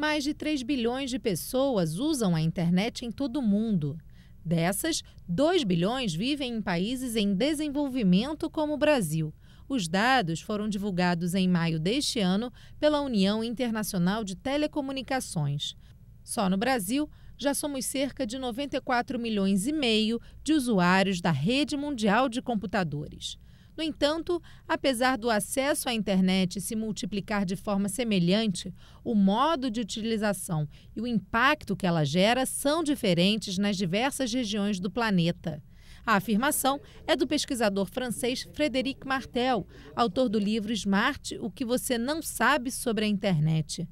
Mais de 3 bilhões de pessoas usam a internet em todo o mundo. Dessas, 2 bilhões vivem em países em desenvolvimento como o Brasil. Os dados foram divulgados em maio deste ano pela União Internacional de Telecomunicações. Só no Brasil, já somos cerca de 94 milhões e meio de usuários da rede mundial de computadores. No entanto, apesar do acesso à internet se multiplicar de forma semelhante, o modo de utilização e o impacto que ela gera são diferentes nas diversas regiões do planeta. A afirmação é do pesquisador francês Frédéric Martel, autor do livro Smart: O que você não sabe sobre a internet.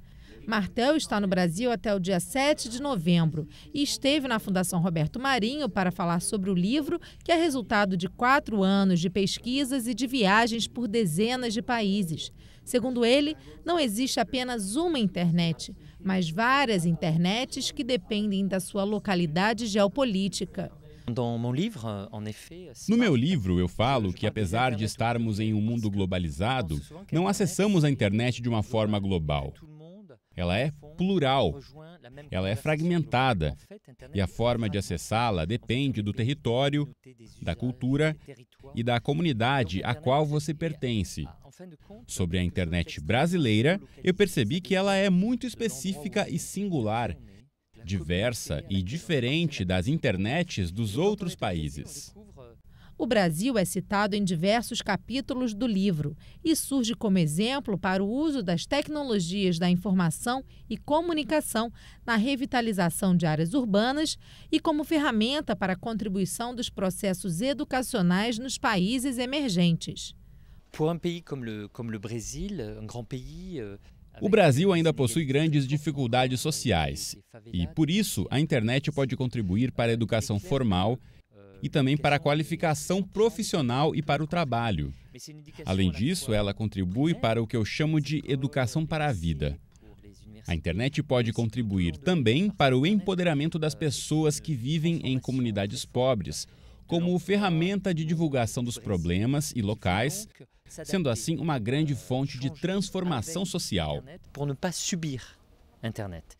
Martel está no Brasil até o dia 7 de novembro e esteve na Fundação Roberto Marinho para falar sobre o livro, que é resultado de quatro anos de pesquisas e de viagens por dezenas de países. Segundo ele, não existe apenas uma internet, mas várias internets que dependem da sua localidade geopolítica. No meu livro, eu falo que, apesar de estarmos em um mundo globalizado, não acessamos a internet de uma forma global. Ela é plural, ela é fragmentada e a forma de acessá-la depende do território, da cultura e da comunidade a qual você pertence. Sobre a internet brasileira, eu percebi que ela é muito específica e singular, diversa e diferente das internets dos outros países. O Brasil é citado em diversos capítulos do livro e surge como exemplo para o uso das tecnologias da informação e comunicação na revitalização de áreas urbanas e como ferramenta para a contribuição dos processos educacionais nos países emergentes. Para um país como o, Brasil, um grande país, o Brasil ainda possui grandes dificuldades sociais e, por isso, a internet pode contribuir para a educação formal e também para a qualificação profissional e para o trabalho. Além disso, ela contribui para o que eu chamo de educação para a vida. A internet pode contribuir também para o empoderamento das pessoas que vivem em comunidades pobres, como ferramenta de divulgação dos problemas e locais, sendo assim uma grande fonte de transformação social. não subir internet.